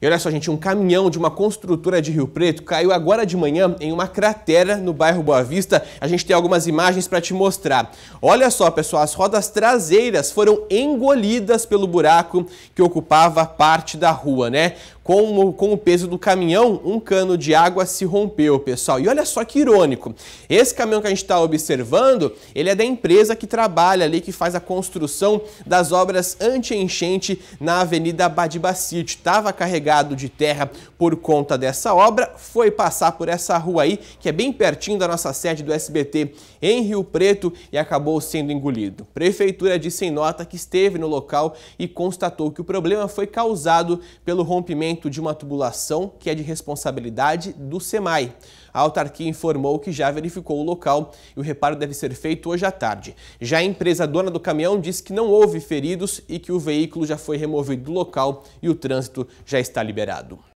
E olha só, gente, um caminhão de uma construtora de Rio Preto caiu agora de manhã em uma cratera no bairro Boa Vista. A gente tem algumas imagens para te mostrar. Olha só, pessoal, as rodas traseiras foram engolidas pelo buraco que ocupava parte da rua, né? com o, com o peso do caminhão, um cano de água se rompeu, pessoal. E olha só que irônico, esse caminhão que a gente está observando, ele é da empresa que trabalha ali, que faz a construção das obras anti-enchente na Avenida Badibacite. Estava carregado de terra por conta dessa obra, foi passar por essa rua aí, que é bem pertinho da nossa sede do SBT em Rio Preto e acabou sendo engolido. Prefeitura disse em nota que esteve no local e constatou que o problema foi causado pelo rompimento de uma tubulação que é de responsabilidade do SEMAI. A autarquia informou que já verificou o local e o reparo deve ser feito hoje à tarde. Já a empresa dona do caminhão diz que não houve feridos e que o veículo já foi removido do local e o trânsito já está liberado.